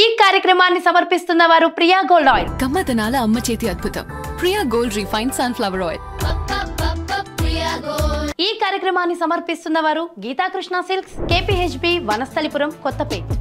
ఈ కార్యక్రమాన్ని సమర్పిస్తున్న వారు ప్రియా గోల్డ్ ఆయిల్ కమ్మతనాల అమ్మ చేతి అద్భుతం Priya gold refine sunflower oil ఈ కార్యక్రమాన్ని సమర్పిస్తున్న వారు గీతాకృష్ణ సిల్క్స్ కేపీహెచ్బి వనస్థలిపురం కొత్తపేట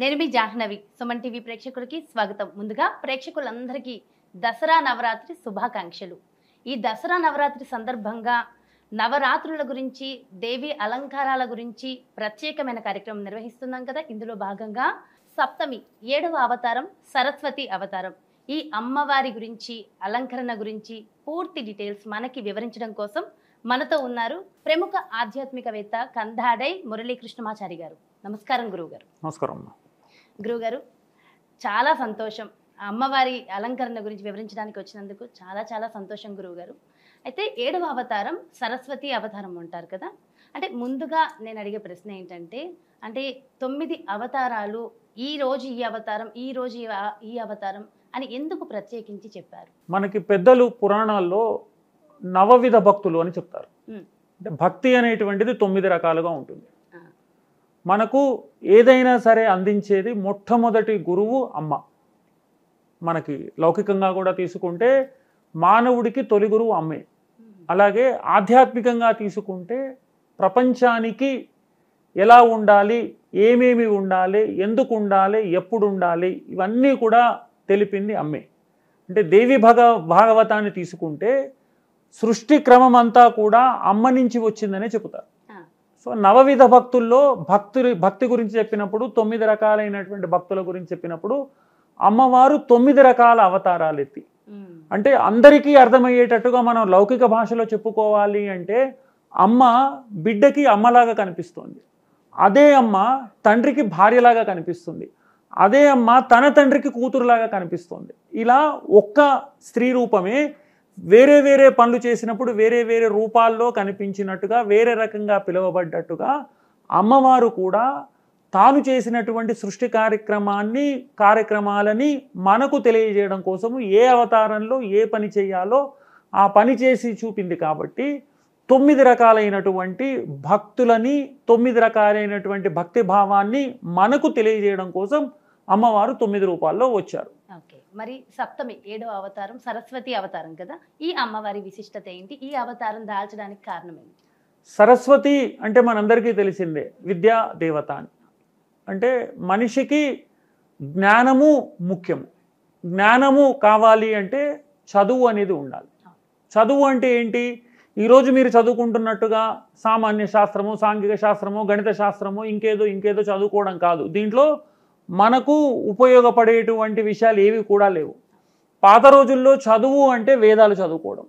నేను మీ జాహ్నవి సుమన్ టీవీ ప్రేక్షకులకి స్వాగతం ముందుగా ప్రేక్షకులందరికీ దసరా నవరాత్రి శుభాకాంక్షలు ఈ దసరా నవరాత్రి సందర్భంగా నవరాత్రుల గురించి దేవి అలంకారాల గురించి ప్రత్యేకమైన కార్యక్రమం నిర్వహిస్తున్నాం కదా ఇందులో భాగంగా సప్తమి ఏడవ అవతారం సరస్వతి అవతారం ఈ అమ్మవారి గురించి అలంకరణ గురించి పూర్తి డీటెయిల్స్ మనకి వివరించడం కోసం మనతో ఉన్నారు ప్రముఖ ఆధ్యాత్మికవేత్త కందాడై మురళీకృష్ణమాచారి గారు నమస్కారం గురువు గారు నమస్కారం గురువుగారు చాలా సంతోషం అమ్మవారి అలంకరణ గురించి వివరించడానికి వచ్చినందుకు చాలా చాలా సంతోషం గురువుగారు అయితే ఏడవ అవతారం సరస్వతి అవతారం ఉంటారు కదా అంటే ముందుగా నేను అడిగే ప్రశ్న ఏంటంటే అంటే తొమ్మిది అవతారాలు ఈ రోజు ఈ అవతారం ఈ రోజు ఈ అవతారం అని ఎందుకు ప్రత్యేకించి చెప్పారు మనకి పెద్దలు పురాణాల్లో నవవిధ భక్తులు అని చెప్తారు అంటే భక్తి అనేటువంటిది తొమ్మిది రకాలుగా ఉంటుంది మనకు ఏదైనా సరే అందించేది మొట్టమొదటి గురువు అమ్మ మనకి లౌకికంగా కూడా తీసుకుంటే మానవుడికి తొలి గురువు అమ్మే అలాగే ఆధ్యాత్మికంగా తీసుకుంటే ప్రపంచానికి ఎలా ఉండాలి ఏమేమి ఉండాలి ఎందుకు ఉండాలి ఎప్పుడు ఉండాలి ఇవన్నీ కూడా తెలిపింది అమ్మే అంటే దేవి భగ భాగవతాన్ని తీసుకుంటే సృష్టి క్రమం అంతా కూడా అమ్మ నుంచి వచ్చిందనే చెబుతారు సో నవవిధ భక్తుల్లో భక్తులు భక్తి గురించి చెప్పినప్పుడు తొమ్మిది రకాలైనటువంటి భక్తుల గురించి చెప్పినప్పుడు అమ్మవారు తొమ్మిది రకాల అవతారాలు ఎత్తి అంటే అందరికీ అర్థమయ్యేటట్టుగా మనం లౌకిక భాషలో చెప్పుకోవాలి అంటే అమ్మ బిడ్డకి అమ్మలాగా కనిపిస్తుంది అదే అమ్మ తండ్రికి భార్యలాగా కనిపిస్తుంది అదే అమ్మ తన తండ్రికి కూతురులాగా కనిపిస్తుంది ఇలా ఒక్క స్త్రీ రూపమే వేరే వేరే పనులు చేసినప్పుడు వేరే వేరే రూపాల్లో కనిపించినట్టుగా వేరే రకంగా పిలువబడ్డట్టుగా అమ్మవారు కూడా తాను చేసినటువంటి సృష్టి కార్యక్రమాన్ని కార్యక్రమాలని మనకు తెలియజేయడం కోసం ఏ అవతారంలో ఏ పని చేయాలో ఆ పని చేసి చూపింది కాబట్టి తొమ్మిది రకాలైనటువంటి భక్తులని తొమ్మిది రకాలైనటువంటి భక్తి భావాన్ని మనకు తెలియజేయడం కోసం అమ్మవారు తొమ్మిది రూపాల్లో వచ్చారు ఓకే మరి సప్తమి ఏడవ అవతారం సరస్వతి అవతారం కదా ఈ అమ్మవారి విశిష్టత ఏంటి ఈ అవతారం దాల్చడానికి కారణం ఏంటి సరస్వతి అంటే మనందరికీ తెలిసిందే విద్యా దేవత అని అంటే మనిషికి జ్ఞానము ముఖ్యము జ్ఞానము కావాలి అంటే చదువు అనేది ఉండాలి చదువు అంటే ఏంటి ఈరోజు మీరు చదువుకుంటున్నట్టుగా సామాన్య శాస్త్రము సాంఘిక శాస్త్రము గణిత శాస్త్రము ఇంకేదో ఇంకేదో చదువుకోవడం కాదు దీంట్లో మనకు ఉపయోగపడేటువంటి విషయాలు ఏవి కూడా లేవు పాత రోజుల్లో చదువు అంటే వేదాలు చదువుకోవడం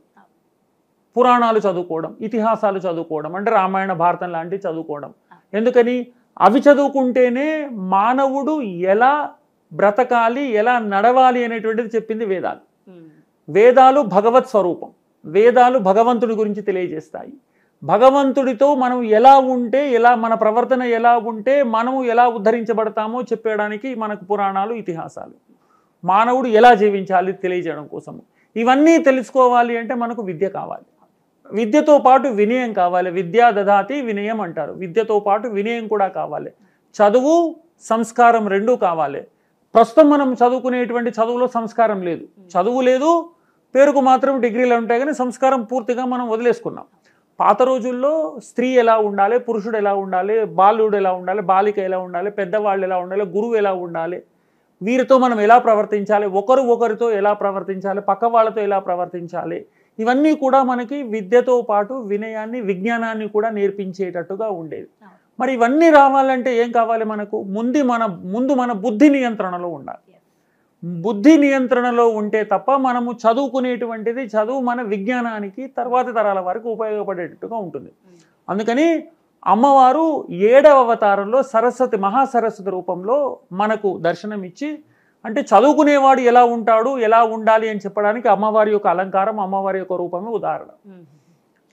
పురాణాలు చదువుకోవడం ఇతిహాసాలు చదువుకోవడం అంటే రామాయణ భారతం లాంటివి చదువుకోవడం ఎందుకని అవి చదువుకుంటేనే మానవుడు ఎలా బ్రతకాలి ఎలా నడవాలి అనేటువంటిది చెప్పింది వేదాలు వేదాలు భగవత్ స్వరూపం వేదాలు భగవంతుడి గురించి తెలియజేస్తాయి భగవంతుడితో మనం ఎలా ఉంటే ఎలా మన ప్రవర్తన ఎలా ఉంటే మనము ఎలా ఉద్ధరించబడతామో చెప్పేయడానికి మనకు పురాణాలు ఇతిహాసాలు మానవుడు ఎలా జీవించాలి తెలియజేయడం కోసము ఇవన్నీ తెలుసుకోవాలి అంటే మనకు విద్య కావాలి విద్యతో పాటు వినయం కావాలి విద్యా దదాతి వినయం అంటారు విద్యతో పాటు వినయం కూడా కావాలి చదువు సంస్కారం రెండూ కావాలి ప్రస్తుతం మనం చదువుకునేటువంటి చదువులో సంస్కారం లేదు చదువు లేదు పేరుకు మాత్రం డిగ్రీలు ఉంటాయి కానీ సంస్కారం పూర్తిగా మనం వదిలేసుకున్నాం పాత రోజుల్లో స్త్రీ ఎలా ఉండాలి పురుషుడు ఎలా ఉండాలి బాలుడు ఎలా ఉండాలి బాలిక ఎలా ఉండాలి పెద్దవాళ్ళు ఎలా ఉండాలి గురువు ఎలా ఉండాలి వీరితో మనం ఎలా ప్రవర్తించాలి ఒకరు ఒకరితో ఎలా ప్రవర్తించాలి పక్క వాళ్ళతో ఎలా ప్రవర్తించాలి ఇవన్నీ కూడా మనకి విద్యతో పాటు వినయాన్ని విజ్ఞానాన్ని కూడా నేర్పించేటట్టుగా ఉండేది మరి ఇవన్నీ రావాలంటే ఏం కావాలి మనకు ముందు మన ముందు మన బుద్ధి నియంత్రణలో ఉండాలి బుద్ధి నియంత్రణలో ఉంటే తప్ప మనము చదువుకునేటువంటిది చదువు మన విజ్ఞానానికి తర్వాతి తరాల వరకు ఉపయోగపడేటట్టుగా ఉంటుంది అందుకని అమ్మవారు ఏడవ అవతారంలో సరస్వతి మహాసరస్వతి రూపంలో మనకు దర్శనం ఇచ్చి అంటే చదువుకునేవాడు ఎలా ఉంటాడు ఎలా ఉండాలి అని చెప్పడానికి అమ్మవారి యొక్క అలంకారం అమ్మవారి యొక్క రూపమే ఉదాహరణ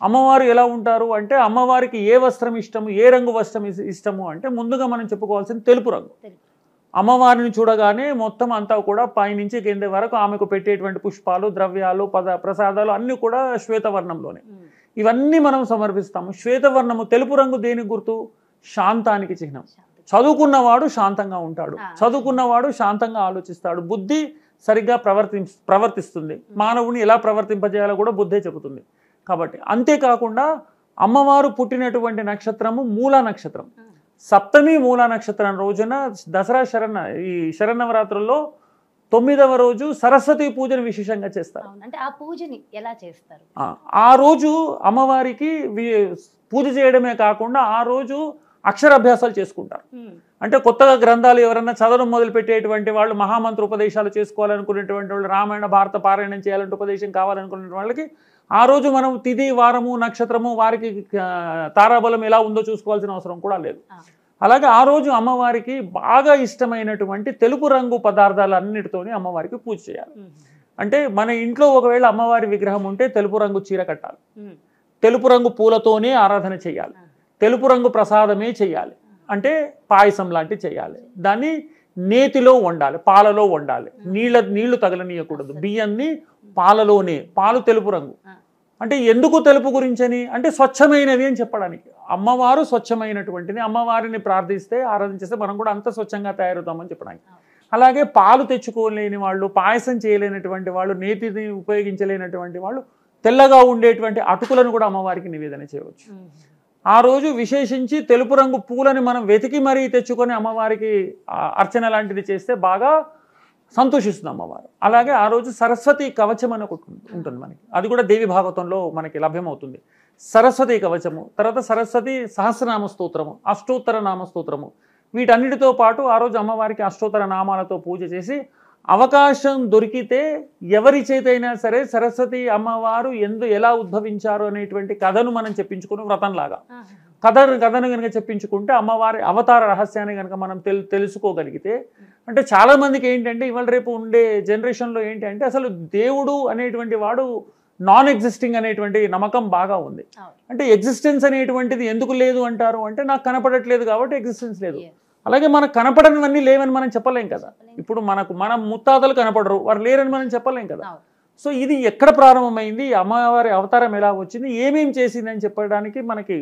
అమ్మవారు ఎలా ఉంటారు అంటే అమ్మవారికి ఏ వస్త్రం ఇష్టము ఏ రంగు వస్త్రం ఇష్టము అంటే ముందుగా మనం చెప్పుకోవాల్సింది తెలుపు రంగు అమ్మవారిని చూడగానే మొత్తం అంతా కూడా పైనుంచి కింద వరకు ఆమెకు పెట్టేటువంటి పుష్పాలు ద్రవ్యాలు పద ప్రసాదాలు అన్నీ కూడా శ్వేతవర్ణంలోనే ఇవన్నీ మనం సమర్పిస్తాము శ్వేతవర్ణము తెలుపు రంగు దేనికి గుర్తు శాంతానికి చిహ్నం చదువుకున్నవాడు శాంతంగా ఉంటాడు చదువుకున్నవాడు శాంతంగా ఆలోచిస్తాడు బుద్ధి సరిగ్గా ప్రవర్తి ప్రవర్తిస్తుంది మానవుని ఎలా ప్రవర్తింపజేయాలో కూడా బుద్ధే చెబుతుంది కాబట్టి అంతేకాకుండా అమ్మవారు పుట్టినటువంటి నక్షత్రము మూల నక్షత్రం సప్తమి మూల నక్షత్రం రోజున దసరా శరణ ఈ శరణవరాత్రుల్లో తొమ్మిదవ రోజు సరస్వతి పూజను విశేషంగా చేస్తారు అంటే ఆ పూజని ఎలా చేస్తారు ఆ రోజు అమ్మవారికి పూజ చేయడమే కాకుండా ఆ రోజు అక్షరాభ్యాసాలు చేసుకుంటారు అంటే కొత్తగా గ్రంథాలు ఎవరన్నా చదవడం మొదలుపెట్టేటువంటి వాళ్ళు మహామంత్ర ఉపదేశాలు చేసుకోవాలనుకునేటువంటి వాళ్ళు రామాయణ భారత పారాయణం చేయాలంటే ఉపదేశం కావాలనుకునే వాళ్ళకి ఆ రోజు మనం తిది వారము నక్షత్రము వారికి తారాబలం ఎలా ఉందో చూసుకోవాల్సిన అవసరం కూడా లేదు అలాగే ఆ రోజు అమ్మవారికి బాగా ఇష్టమైనటువంటి తెలుపు రంగు పదార్థాలన్నిటితోని అమ్మవారికి పూజ చేయాలి అంటే మన ఇంట్లో ఒకవేళ అమ్మవారి విగ్రహం ఉంటే తెలుపు రంగు చీర కట్టాలి తెలుపు రంగు పూలతోనే ఆరాధన చేయాలి తెలుపు రంగు ప్రసాదమే చేయాలి అంటే పాయసం లాంటివి చేయాలి దాన్ని నేతిలో వండాలి పాలలో వండాలి నీళ్ళ నీళ్లు తగలనీయకూడదు బియ్యాన్ని పాలలోనే పాలు తెలుపు రంగు అంటే ఎందుకు తెలుపు గురించని అంటే స్వచ్ఛమైనవి అని చెప్పడానికి అమ్మవారు స్వచ్ఛమైనటువంటిది అమ్మవారిని ప్రార్థిస్తే ఆరాధించేస్తే మనం కూడా అంత స్వచ్ఛంగా తయారవుతామని చెప్పడానికి అలాగే పాలు తెచ్చుకోలేని వాళ్ళు పాయసం చేయలేనటువంటి వాళ్ళు నేతిని ఉపయోగించలేనటువంటి వాళ్ళు తెల్లగా ఉండేటువంటి అటుకులను కూడా అమ్మవారికి నివేదన చేయవచ్చు ఆ రోజు విశేషించి తెలుపు రంగు పూలని మనం వెతికి మరీ తెచ్చుకొని అమ్మవారికి అర్చన లాంటిది చేస్తే బాగా సంతోషిస్తుంది అమ్మవారు అలాగే ఆ రోజు సరస్వతి కవచం అని ఒకటి ఉంటుంది మనకి అది కూడా దేవి భాగవతంలో మనకి లభ్యమవుతుంది సరస్వతి కవచము తర్వాత సరస్వతి సహస్రనామ స్తోత్రము అష్టోత్తర నామ స్తోత్రము వీటన్నిటితో పాటు ఆ రోజు అమ్మవారికి అష్టోత్తర నామాలతో పూజ చేసి అవకాశం దొరికితే ఎవరి చేతైనా సరే సరస్వతి అమ్మవారు ఎందు ఎలా ఉద్భవించారు అనేటువంటి కథను మనం చెప్పించుకుని వ్రతంలాగా కథను కథను కనుక చెప్పించుకుంటే అమ్మవారి అవతార రహస్యాన్ని కనుక మనం తెలు తెలుసుకోగలిగితే అంటే చాలామందికి ఏంటంటే ఇవాళ రేపు ఉండే జనరేషన్లో ఏంటంటే అసలు దేవుడు అనేటువంటి వాడు నాన్ ఎగ్జిస్టింగ్ అనేటువంటి నమ్మకం బాగా ఉంది అంటే ఎగ్జిస్టెన్స్ అనేటువంటిది ఎందుకు లేదు అంటారు అంటే నాకు కనపడట్లేదు కాబట్టి ఎగ్జిస్టెన్స్ లేదు అలాగే మనకు కనపడనివన్నీ లేవని మనం చెప్పలేం కదా ఇప్పుడు మనకు మన ముత్తాతలు కనపడరు వారు లేరని మనం చెప్పలేం కదా సో ఇది ఎక్కడ ప్రారంభమైంది అమ్మవారి అవతారం ఎలా వచ్చింది ఏమేమి చేసింది అని చెప్పడానికి మనకి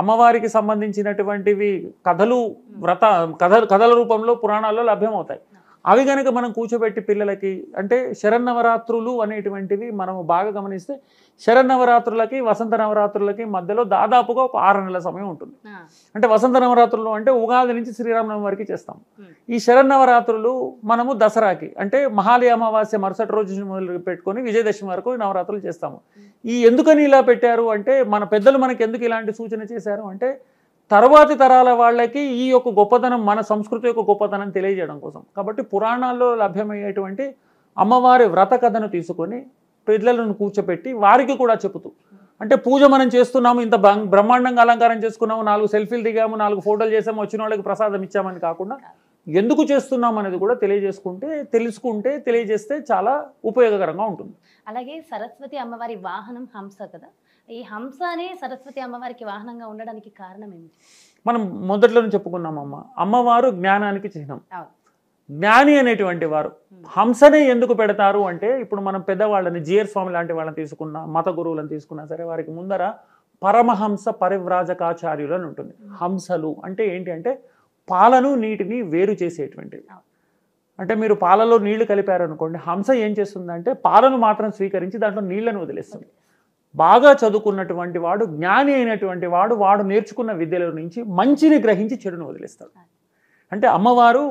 అమ్మవారికి సంబంధించినటువంటివి కథలు వ్రత కథ కథల రూపంలో పురాణాల్లో లభ్యమవుతాయి అవి కనుక మనం కూర్చోబెట్టి పిల్లలకి అంటే శరన్నవరాత్రులు అనేటువంటివి మనము బాగా గమనిస్తే శరన్నవరాత్రులకి వసంత నవరాత్రులకి మధ్యలో దాదాపుగా ఒక ఆరు నెలల సమయం ఉంటుంది అంటే వసంత నవరాత్రులు అంటే ఉగాది నుంచి శ్రీరామనవమి వరకు చేస్తాం ఈ శరన్నవరాత్రులు మనము దసరాకి అంటే మహాలి అమావాస్య మరుసటి రోజు మొదలు పెట్టుకొని విజయదశమి వరకు నవరాత్రులు చేస్తాము ఈ ఎందుకని ఇలా పెట్టారు అంటే మన పెద్దలు మనకి ఎందుకు ఇలాంటి సూచన చేశారు అంటే తర్వాతి తరాల వాళ్ళకి ఈ యొక్క గొప్పతనం మన సంస్కృతి యొక్క గొప్పతనం తెలియజేయడం కోసం కాబట్టి పురాణాల్లో లభ్యమయ్యేటువంటి అమ్మవారి వ్రత కథను తీసుకొని పిల్లలను కూర్చోపెట్టి వారికి కూడా చెబుతూ అంటే పూజ మనం చేస్తున్నాము ఇంత బ్రహ్మాండంగా అలంకారం చేసుకున్నాము నాలుగు సెల్ఫీలు దిగాము నాలుగు ఫోటోలు చేసాము వచ్చిన వాళ్ళకి ప్రసాదం ఇచ్చామని కాకుండా ఎందుకు చేస్తున్నాం అనేది కూడా తెలియజేసుకుంటే తెలుసుకుంటే తెలియజేస్తే చాలా ఉపయోగకరంగా ఉంటుంది అలాగే సరస్వతి అమ్మవారి వాహనం హంస కదా ఈ హంసనే సరస్వతి అమ్మవారికి వాహనంగా ఉండడానికి కారణం ఏమిటి మనం మొదట్లోనే చెప్పుకున్నాం అమ్మ అమ్మవారు జ్ఞానానికి చిహ్నం జ్ఞాని అనేటువంటి వారు హంసనే ఎందుకు పెడతారు అంటే ఇప్పుడు మనం పెద్దవాళ్ళని జియర్ స్వామి లాంటి వాళ్ళని తీసుకున్నా మత గురువులను తీసుకున్నా సరే వారికి ముందర పరమహంస పరివ్రాజకాచార్యులు అని ఉంటుంది హంసలు అంటే ఏంటి అంటే పాలను నీటిని వేరు చేసేటువంటివి అంటే మీరు పాలలో నీళ్లు కలిపారు అనుకోండి హంస ఏం చేస్తుందంటే పాలను మాత్రం స్వీకరించి దాంట్లో నీళ్లను వదిలేస్తుంది బాగా చదువుకున్నటువంటి వాడు జ్ఞాని అయినటువంటి వాడు వాడు నేర్చుకున్న విద్యల నుంచి మంచిని గ్రహించి చెడును వదిలేస్తాడు అంటే అమ్మవారు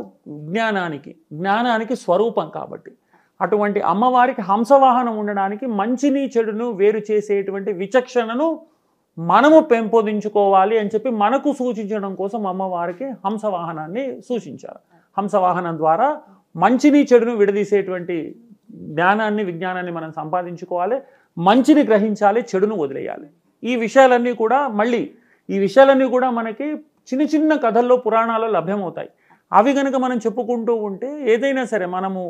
జ్ఞానానికి జ్ఞానానికి స్వరూపం కాబట్టి అటువంటి అమ్మవారికి హంసవాహనం ఉండడానికి మంచిని చెడును వేరు చేసేటువంటి విచక్షణను మనము పెంపొందించుకోవాలి అని చెప్పి మనకు సూచించడం కోసం అమ్మవారికి హంసవాహనాన్ని సూచించారు హంసవాహనం ద్వారా మంచిని చెడును విడదీసేటువంటి జ్ఞానాన్ని విజ్ఞానాన్ని మనం సంపాదించుకోవాలి మంచిని గ్రహించాలి చెడును వదిలేయాలి ఈ విషయాలన్నీ కూడా మళ్ళీ ఈ విషయాలన్నీ కూడా మనకి చిన్న చిన్న కథల్లో పురాణాల్లో లభ్యమవుతాయి అవి కనుక మనం చెప్పుకుంటూ ఉంటే ఏదైనా సరే మనము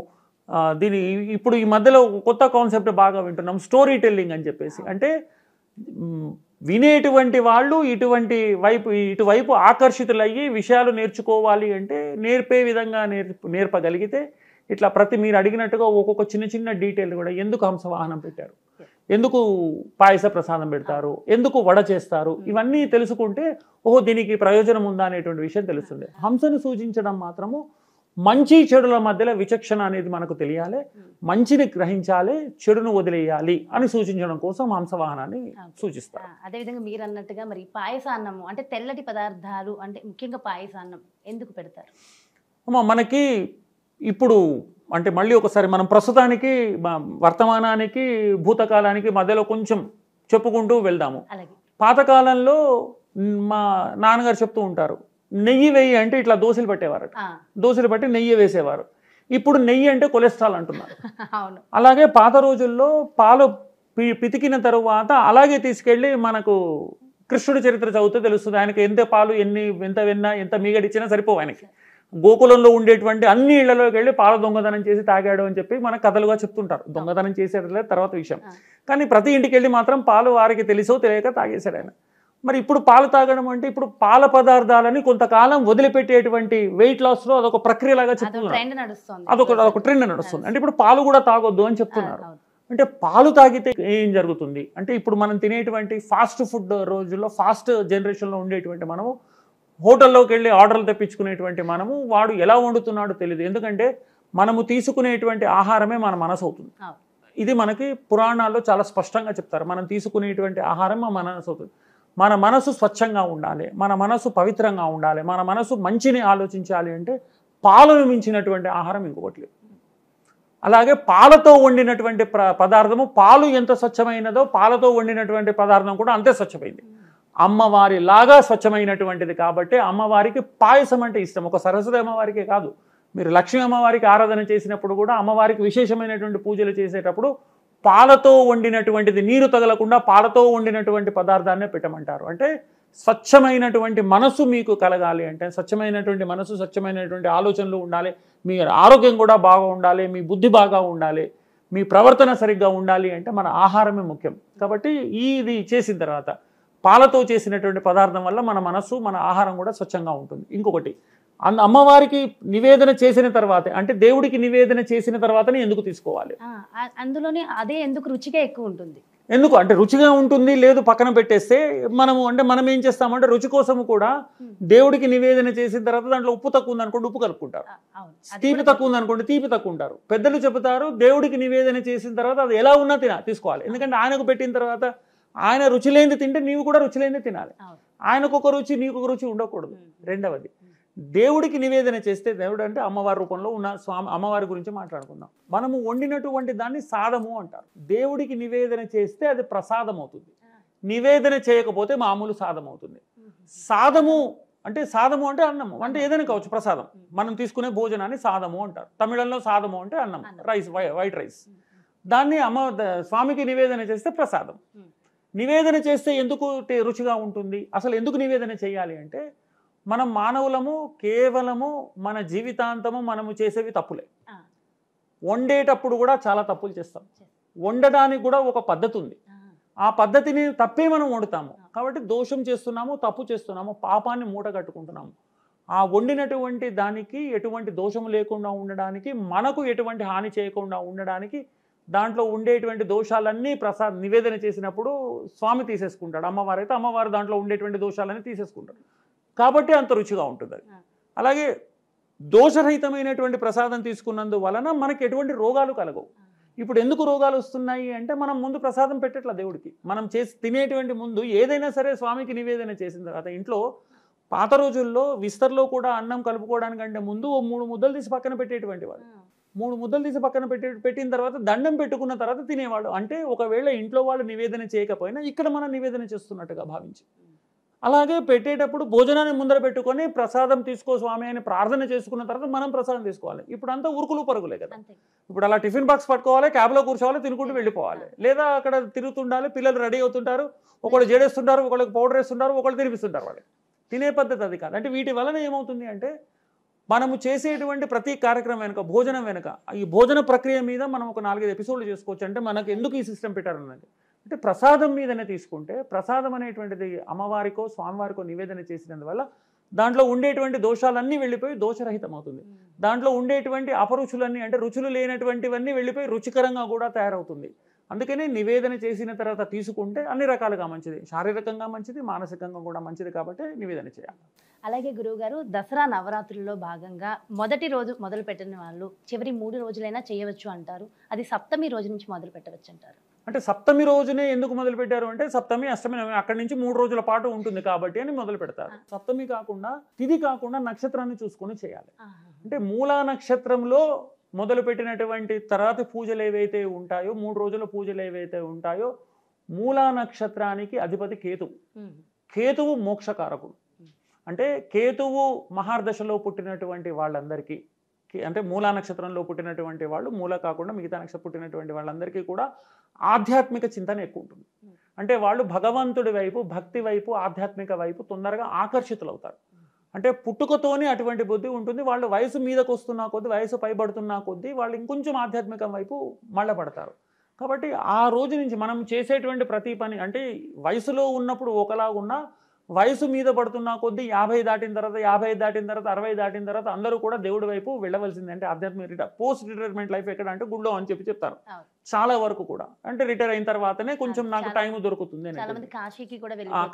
దీని ఇప్పుడు ఈ మధ్యలో కొత్త కాన్సెప్ట్ బాగా వింటున్నాం స్టోరీ టెల్లింగ్ అని చెప్పేసి అంటే వినేటువంటి వాళ్ళు ఇటువంటి వైపు ఇటువైపు ఆకర్షితులయ్యి విషయాలు నేర్చుకోవాలి అంటే నేర్పే విధంగా నేర్ప నేర్పగలిగితే ఇట్లా ప్రతి మీరు అడిగినట్టుగా ఒక్కొక్క చిన్న చిన్న డీటెయిల్ కూడా ఎందుకు హంసవాహనం పెట్టారు ఎందుకు పాయస ప్రసాదం పెడతారు ఎందుకు వడ చేస్తారు ఇవన్నీ తెలుసుకుంటే ఓహో దీనికి ప్రయోజనం ఉందా అనేటువంటి విషయం తెలుస్తుంది హంసను సూచించడం మాత్రము మంచి చెడుల మధ్యలో విచక్షణ అనేది మనకు తెలియాలి మంచిని గ్రహించాలి చెడును వదిలేయాలి అని సూచించడం కోసం హంసవాహనాన్ని సూచిస్తారు అదేవిధంగా మీరు అన్నట్టుగా మరి పాయసాన్నము అంటే తెల్లటి పదార్థాలు అంటే ముఖ్యంగా పాయసాన్నం ఎందుకు పెడతారు మనకి ఇప్పుడు అంటే మళ్ళీ ఒకసారి మనం ప్రస్తుతానికి వర్తమానానికి భూతకాలానికి మధ్యలో కొంచెం చెప్పుకుంటూ వెళ్దాము పాతకాలంలో మా నాన్నగారు చెప్తూ ఉంటారు నెయ్యి వేయి అంటే ఇట్లా దోశలు పట్టేవారు దోశలు పట్టి నెయ్యి వేసేవారు ఇప్పుడు నెయ్యి అంటే కొలెస్ట్రాల్ అంటున్నారు అలాగే పాత రోజుల్లో పాలు పితికిన తరువాత అలాగే తీసుకెళ్ళి మనకు కృష్ణుడి చరిత్ర చదివితే తెలుస్తుంది ఆయనకి ఎంత పాలు ఎన్ని ఎంత విన్నా ఎంత మీగడిచ్చినా సరిపోవు ఆయనకి గోకులంలో ఉండేటువంటి అన్ని ఇళ్లలోకి వెళ్ళి పాల దొంగతనం చేసి తాగాడు అని చెప్పి మన కథలుగా చెప్తుంటారు దొంగతనం లేదు తర్వాత విషయం కానీ ప్రతి ఇంటికి వెళ్ళి మాత్రం పాలు వారికి తెలిసో తెలియక తాగేశాడు ఆయన మరి ఇప్పుడు పాలు తాగడం అంటే ఇప్పుడు పాల పదార్థాలని కొంతకాలం వదిలిపెట్టేటువంటి వెయిట్ లాస్లో అదొక ప్రక్రియలాగా చెప్తున్నారు అదొక అదొక ట్రెండ్ నడుస్తుంది అంటే ఇప్పుడు పాలు కూడా తాగొద్దు అని చెప్తున్నారు అంటే పాలు తాగితే ఏం జరుగుతుంది అంటే ఇప్పుడు మనం తినేటువంటి ఫాస్ట్ ఫుడ్ రోజుల్లో ఫాస్ట్ జనరేషన్లో ఉండేటువంటి మనము హోటల్లోకి వెళ్ళి ఆర్డర్లు తెప్పించుకునేటువంటి మనము వాడు ఎలా వండుతున్నాడో తెలియదు ఎందుకంటే మనము తీసుకునేటువంటి ఆహారమే మన మనసు అవుతుంది ఇది మనకి పురాణాల్లో చాలా స్పష్టంగా చెప్తారు మనం తీసుకునేటువంటి ఆహారం మన మనసు అవుతుంది మన మనసు స్వచ్ఛంగా ఉండాలి మన మనసు పవిత్రంగా ఉండాలి మన మనసు మంచిని ఆలోచించాలి అంటే పాలను మించినటువంటి ఆహారం ఇంకొకటి లేదు అలాగే పాలతో వండినటువంటి పదార్థము పాలు ఎంత స్వచ్ఛమైనదో పాలతో వండినటువంటి పదార్థం కూడా అంతే స్వచ్ఛమైంది అమ్మవారిలాగా స్వచ్ఛమైనటువంటిది కాబట్టి అమ్మవారికి పాయసం అంటే ఇష్టం ఒక సరస్వతి అమ్మవారికే కాదు మీరు లక్ష్మీ అమ్మవారికి ఆరాధన చేసినప్పుడు కూడా అమ్మవారికి విశేషమైనటువంటి పూజలు చేసేటప్పుడు పాలతో వండినటువంటిది నీరు తగలకుండా పాలతో వండినటువంటి పదార్థాన్నే పెట్టమంటారు అంటే స్వచ్ఛమైనటువంటి మనసు మీకు కలగాలి అంటే స్వచ్ఛమైనటువంటి మనసు స్వచ్ఛమైనటువంటి ఆలోచనలు ఉండాలి మీ ఆరోగ్యం కూడా బాగా ఉండాలి మీ బుద్ధి బాగా ఉండాలి మీ ప్రవర్తన సరిగ్గా ఉండాలి అంటే మన ఆహారమే ముఖ్యం కాబట్టి ఇది చేసిన తర్వాత పాలతో చేసినటువంటి పదార్థం వల్ల మన మనస్సు మన ఆహారం కూడా స్వచ్ఛంగా ఉంటుంది ఇంకొకటి అందు అమ్మవారికి నివేదన చేసిన తర్వాత అంటే దేవుడికి నివేదన చేసిన తర్వాతనే ఎందుకు తీసుకోవాలి అందులోనే అదే ఎందుకు రుచిగా ఎక్కువ ఉంటుంది ఎందుకు అంటే రుచిగా ఉంటుంది లేదు పక్కన పెట్టేస్తే మనము అంటే మనం ఏం చేస్తామంటే రుచి కోసము కూడా దేవుడికి నివేదన చేసిన తర్వాత దాంట్లో ఉప్పు తక్కువ ఉందనుకోండి ఉప్పు కలుపుకుంటారు తీపి తక్కువ ఉందనుకోండి తీపి తక్కువ ఉంటారు పెద్దలు చెబుతారు దేవుడికి నివేదన చేసిన తర్వాత అది ఎలా ఉన్నా తినా తీసుకోవాలి ఎందుకంటే ఆయనకు పెట్టిన తర్వాత ఆయన రుచిలేంది తింటే నీవు కూడా రుచిలేంది తినాలి ఆయనకు ఒక రుచి నీకు ఒక రుచి ఉండకూడదు రెండవది దేవుడికి నివేదన చేస్తే దేవుడు అంటే అమ్మవారి రూపంలో ఉన్న స్వామి అమ్మవారి గురించి మాట్లాడుకుందాం మనము వండినటువంటి దాన్ని సాదము అంటారు దేవుడికి నివేదన చేస్తే అది ప్రసాదం అవుతుంది నివేదన చేయకపోతే మామూలు సాధం అవుతుంది సాదము అంటే సాదము అంటే అన్నం అంటే ఏదైనా కావచ్చు ప్రసాదం మనం తీసుకునే భోజనాన్ని సాదము అంటారు తమిళంలో సాదము అంటే అన్నం రైస్ వైట్ రైస్ దాన్ని అమ్మ స్వామికి నివేదన చేస్తే ప్రసాదం నివేదన చేస్తే ఎందుకు రుచిగా ఉంటుంది అసలు ఎందుకు నివేదన చేయాలి అంటే మనం మానవులము కేవలము మన జీవితాంతము మనము చేసేవి తప్పులే వండేటప్పుడు కూడా చాలా తప్పులు చేస్తాం వండడానికి కూడా ఒక పద్ధతి ఉంది ఆ పద్ధతిని తప్పే మనం వండుతాము కాబట్టి దోషం చేస్తున్నాము తప్పు చేస్తున్నాము పాపాన్ని మూట కట్టుకుంటున్నాము ఆ వండినటువంటి దానికి ఎటువంటి దోషం లేకుండా ఉండడానికి మనకు ఎటువంటి హాని చేయకుండా ఉండడానికి దాంట్లో ఉండేటువంటి దోషాలన్నీ ప్రసాద్ నివేదన చేసినప్పుడు స్వామి తీసేసుకుంటాడు అమ్మవారు అయితే అమ్మవారు దాంట్లో ఉండేటువంటి దోషాలన్నీ తీసేసుకుంటారు కాబట్టి అంత రుచిగా ఉంటుంది అది అలాగే దోషరహితమైనటువంటి ప్రసాదం తీసుకున్నందు వలన మనకి ఎటువంటి రోగాలు కలగవు ఇప్పుడు ఎందుకు రోగాలు వస్తున్నాయి అంటే మనం ముందు ప్రసాదం పెట్టట్లా దేవుడికి మనం చేసి తినేటువంటి ముందు ఏదైనా సరే స్వామికి నివేదన చేసిన తర్వాత ఇంట్లో పాత రోజుల్లో విస్తర్లో కూడా అన్నం కలుపుకోవడానికంటే ముందు ఓ మూడు ముద్దలు తీసి పక్కన పెట్టేటువంటి వాళ్ళు మూడు ముద్దలు తీసి పక్కన పెట్టి పెట్టిన తర్వాత దండం పెట్టుకున్న తర్వాత తినేవాళ్ళు అంటే ఒకవేళ ఇంట్లో వాళ్ళు నివేదన చేయకపోయినా ఇక్కడ మనం నివేదన చేస్తున్నట్టుగా భావించి అలాగే పెట్టేటప్పుడు భోజనాన్ని ముందర పెట్టుకొని ప్రసాదం తీసుకో స్వామి అని ప్రార్థన చేసుకున్న తర్వాత మనం ప్రసాదం తీసుకోవాలి ఇప్పుడు అంతా ఉరుకులు పరుగులే కదా ఇప్పుడు అలా టిఫిన్ బాక్స్ పట్టుకోవాలి క్యాబ్లో కూర్చోవాలి తినుకుంటూ వెళ్ళిపోవాలి లేదా అక్కడ తిరుగుతుండాలి పిల్లలు రెడీ అవుతుంటారు ఒకళ్ళు జడేస్తుంటారు ఒకళ్ళకి పౌడర్ వేస్తుంటారు ఒకళ్ళు తినిపిస్తుంటారు వాళ్ళు తినే పద్ధతి అది కాదు అంటే వీటి వలన ఏమవుతుంది అంటే మనము చేసేటువంటి ప్రతి కార్యక్రమం వెనుక భోజనం వెనుక ఈ భోజన ప్రక్రియ మీద మనం ఒక నాలుగైదు ఎపిసోడ్లు చేసుకోవచ్చు అంటే మనకు ఎందుకు ఈ సిస్టమ్ పెట్టారన్నది అంటే ప్రసాదం మీదనే తీసుకుంటే ప్రసాదం అనేటువంటిది అమ్మవారికో స్వామివారికో నివేదన చేసినందువల్ల దాంట్లో ఉండేటువంటి దోషాలన్నీ వెళ్ళిపోయి దోషరహితం అవుతుంది దాంట్లో ఉండేటువంటి అపరుచులన్నీ అంటే రుచులు లేనటువంటివన్నీ వెళ్ళిపోయి రుచికరంగా కూడా తయారవుతుంది అందుకనే నివేదన చేసిన తర్వాత తీసుకుంటే అన్ని రకాలుగా మంచిది శారీరకంగా మంచిది మానసికంగా కూడా మంచిది కాబట్టి నివేదన చేయాలి అలాగే గురువు దసరా నవరాత్రుల్లో భాగంగా మొదటి రోజు మొదలు పెట్టిన వాళ్ళు చివరి మూడు రోజులైనా చేయవచ్చు అంటారు అది సప్తమి రోజు నుంచి మొదలు పెట్టవచ్చు అంటారు అంటే సప్తమి రోజునే ఎందుకు మొదలు పెట్టారు అంటే సప్తమి అష్టమి నవమి అక్కడి నుంచి మూడు రోజుల పాటు ఉంటుంది కాబట్టి అని మొదలు పెడతారు సప్తమి కాకుండా తిది కాకుండా నక్షత్రాన్ని చూసుకొని చేయాలి అంటే మూలా నక్షత్రంలో మొదలు పెట్టినటువంటి తర్వాత పూజలు ఏవైతే ఉంటాయో మూడు రోజుల పూజలు ఏవైతే ఉంటాయో మూలా నక్షత్రానికి అధిపతి కేతువు కేతువు మోక్షకారకుడు అంటే కేతువు మహార్దశలో పుట్టినటువంటి వాళ్ళందరికీ అంటే మూలా నక్షత్రంలో పుట్టినటువంటి వాళ్ళు మూల కాకుండా మిగతా నక్షత్రం పుట్టినటువంటి వాళ్ళందరికీ కూడా ఆధ్యాత్మిక చింతన ఎక్కువ ఉంటుంది అంటే వాళ్ళు భగవంతుడి వైపు భక్తి వైపు ఆధ్యాత్మిక వైపు తొందరగా ఆకర్షితులవుతారు అంటే పుట్టుకతోనే అటువంటి బుద్ధి ఉంటుంది వాళ్ళు వయసు మీదకు వస్తున్నా కొద్దీ వయసు పైబడుతున్నా కొద్దీ వాళ్ళు ఇంకొంచెం ఆధ్యాత్మికం వైపు మళ్ళపడతారు కాబట్టి ఆ రోజు నుంచి మనం చేసేటువంటి ప్రతి పని అంటే వయసులో ఉన్నప్పుడు ఒకలాగున్నా వయసు మీద పడుతున్న కొద్ది యాభై దాటిన తర్వాత యాభై దాటిన తర్వాత అరవై దాటిన తర్వాత అందరూ కూడా దేవుడి వైపు వెళ్ళవలసింది అంటే ఆధ్యాత్మిక రిటైర్ పోస్ట్ రిటైర్మెంట్ లైఫ్ ఎక్కడ అంటే గుడ్లో అని చెప్పి చెప్తారు చాలా వరకు కూడా అంటే రిటైర్ అయిన తర్వాతనే కొంచెం నాకు టైం దొరుకుతుంది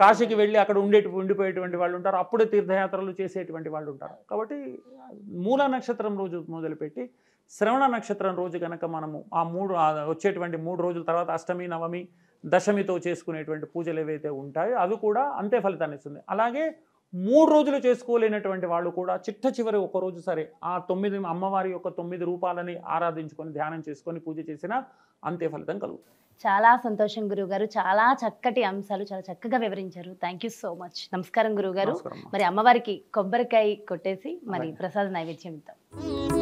కాశీకి వెళ్ళి అక్కడ ఉండే ఉండిపోయేటువంటి వాళ్ళు ఉంటారు అప్పుడే తీర్థయాత్రలు చేసేటువంటి వాళ్ళు ఉంటారు కాబట్టి మూల నక్షత్రం రోజు మొదలుపెట్టి శ్రవణ నక్షత్రం రోజు కనుక మనము ఆ మూడు వచ్చేటువంటి మూడు రోజుల తర్వాత అష్టమి నవమి దశమితో చేసుకునేటువంటి పూజలు ఏవైతే ఉంటాయో అవి కూడా అంతే ఫలితాన్ని ఇస్తుంది అలాగే మూడు రోజులు చేసుకోలేనటువంటి వాళ్ళు కూడా చిట్ట చివరి ఒకరోజు సరే ఆ తొమ్మిది అమ్మవారి యొక్క తొమ్మిది రూపాలని ఆరాధించుకొని ధ్యానం చేసుకొని పూజ చేసినా అంతే ఫలితం కలుగుతుంది చాలా సంతోషం గురువు చాలా చక్కటి అంశాలు చాలా చక్కగా వివరించారు థ్యాంక్ సో మచ్ నమస్కారం గురువు మరి అమ్మవారికి కొబ్బరికాయ కొట్టేసి మరి ప్రసాద నైవేద్యం ఇద్దాం